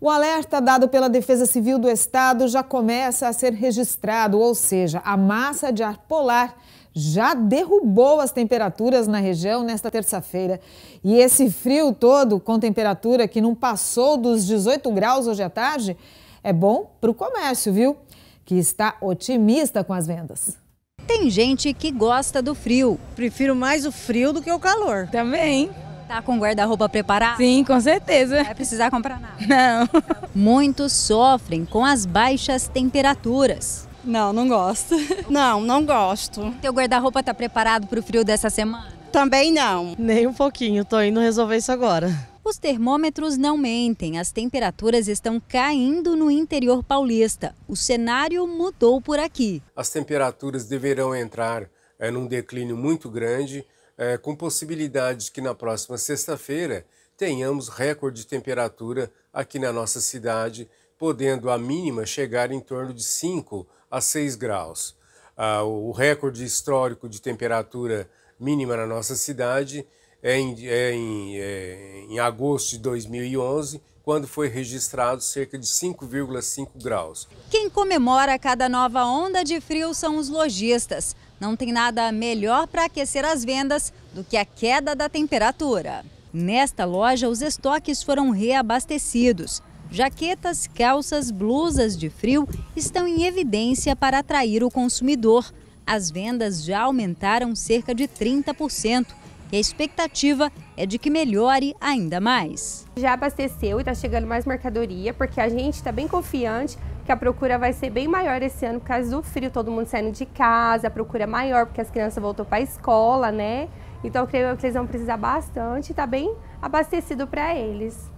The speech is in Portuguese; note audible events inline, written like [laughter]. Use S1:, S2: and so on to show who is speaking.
S1: O alerta dado pela Defesa Civil do Estado já começa a ser registrado, ou seja, a massa de ar polar já derrubou as temperaturas na região nesta terça-feira. E esse frio todo, com temperatura que não passou dos 18 graus hoje à tarde, é bom para o comércio, viu? Que está otimista com as vendas. Tem gente que gosta do frio. Prefiro mais o frio do que o calor.
S2: Também. Tá com guarda-roupa preparado? Sim, com certeza. Vai precisar comprar nada? Não. [laughs] Muitos sofrem com as baixas temperaturas. Não, não gosto. [laughs] Não, não gosto. Teu guarda-roupa tá preparado para o frio dessa semana? Também não. Nem um pouquinho, tô indo resolver isso agora. Os termômetros não mentem, as temperaturas estão caindo no interior paulista. O cenário mudou por aqui.
S3: As temperaturas deverão entrar é, num declínio muito grande é, com possibilidade de que na próxima sexta-feira tenhamos recorde de temperatura aqui na nossa cidade, podendo a mínima chegar em torno de 5 a 6 graus. Ah, o recorde histórico de temperatura mínima na nossa cidade é em, é em, é em agosto de 2011, quando foi registrado cerca de 5,5 graus.
S2: Quem comemora cada nova onda de frio são os lojistas não tem nada melhor para aquecer as vendas do que a queda da temperatura. Nesta loja, os estoques foram reabastecidos. Jaquetas, calças, blusas de frio estão em evidência para atrair o consumidor. As vendas já aumentaram cerca de 30% e a expectativa é de que melhore ainda mais. Já abasteceu e está chegando mais mercadoria,
S4: porque a gente está bem confiante que a procura vai ser bem maior esse ano por causa do frio, todo mundo saindo de casa, a procura é maior porque as crianças voltou para a escola, né? Então eu creio que eles vão precisar bastante, está bem abastecido para eles.